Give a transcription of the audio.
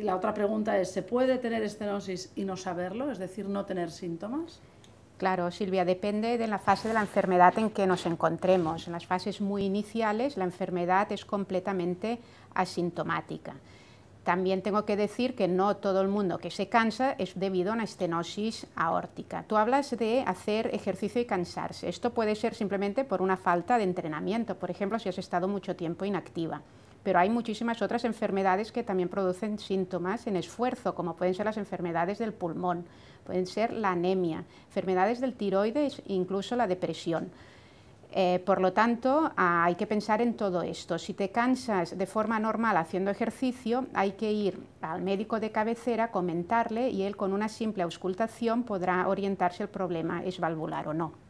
y la otra pregunta es, ¿se puede tener estenosis y no saberlo? Es decir, no tener síntomas. Claro, Silvia, depende de la fase de la enfermedad en que nos encontremos. En las fases muy iniciales la enfermedad es completamente asintomática. También tengo que decir que no todo el mundo que se cansa es debido a una estenosis aórtica. Tú hablas de hacer ejercicio y cansarse. Esto puede ser simplemente por una falta de entrenamiento, por ejemplo, si has estado mucho tiempo inactiva pero hay muchísimas otras enfermedades que también producen síntomas en esfuerzo, como pueden ser las enfermedades del pulmón, pueden ser la anemia, enfermedades del tiroides e incluso la depresión. Eh, por lo tanto, ah, hay que pensar en todo esto. Si te cansas de forma normal haciendo ejercicio, hay que ir al médico de cabecera, comentarle y él con una simple auscultación podrá orientar si el problema es valvular o no.